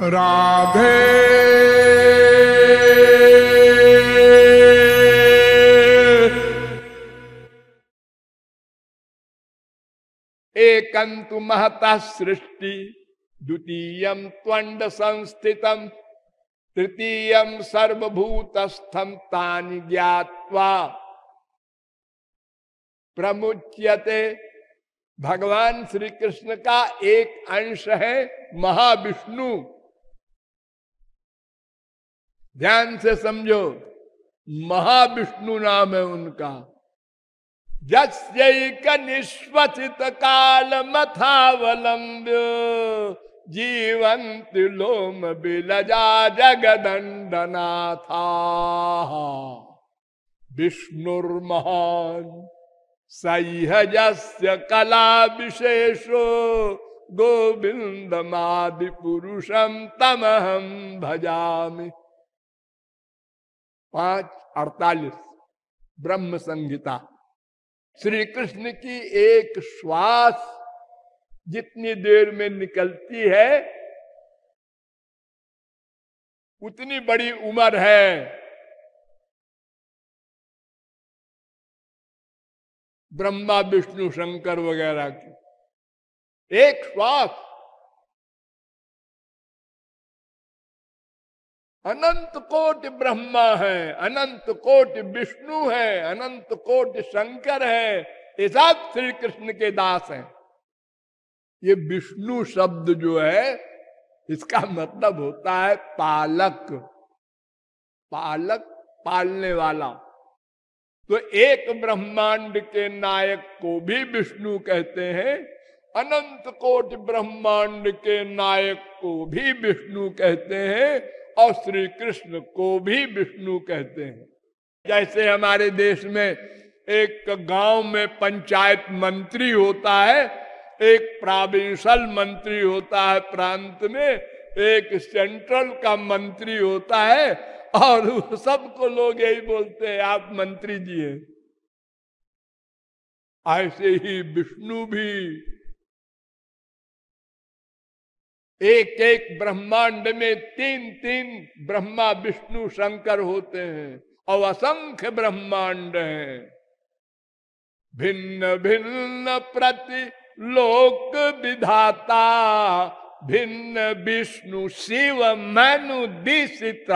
राधे एकंतु महता सृष्टि द्वितीय त्वंड संस्थित तृतीय सर्वभूतस्थम तानि ज्ञावा प्रमुच्यते भगवान श्री कृष्ण का एक अंश है महाविष्णु ध्यान से समझो महाविष्णु नाम है उनका जस्यक काल मथावलंब जीवंत लोम बिलजा विष्णु विष्णुर्महान सह्यजस्य कला विशेषो मादि पुरुषम तमहम भजामि पांच अड़तालीस ब्रह्म संहिता श्री कृष्ण की एक श्वास जितनी देर में निकलती है उतनी बड़ी उम्र है ब्रह्मा विष्णु शंकर वगैरह की एक श्वास अनंत कोट ब्रह्मा है अनंत कोट विष्णु है अनंत कोट शंकर है ये सब श्री कृष्ण के दास हैं ये विष्णु शब्द जो है इसका मतलब होता है पालक पालक पालने वाला तो एक ब्रह्मांड के नायक को भी विष्णु कहते हैं अनंत कोट ब्रह्मांड के नायक को भी विष्णु कहते हैं और श्री कृष्ण को भी विष्णु कहते हैं जैसे हमारे देश में एक गांव में पंचायत मंत्री होता है एक प्राविंशल मंत्री होता है प्रांत में एक सेंट्रल का मंत्री होता है और सबको लोग यही बोलते हैं आप मंत्री जी हैं ऐसे ही विष्णु भी एक एक ब्रह्मांड में तीन तीन ब्रह्मा विष्णु शंकर होते हैं और असंख्य ब्रह्मांड हैं भिन्न भिन्न प्रति लोक विधाता भिन्न विष्णु शिव मनु दिश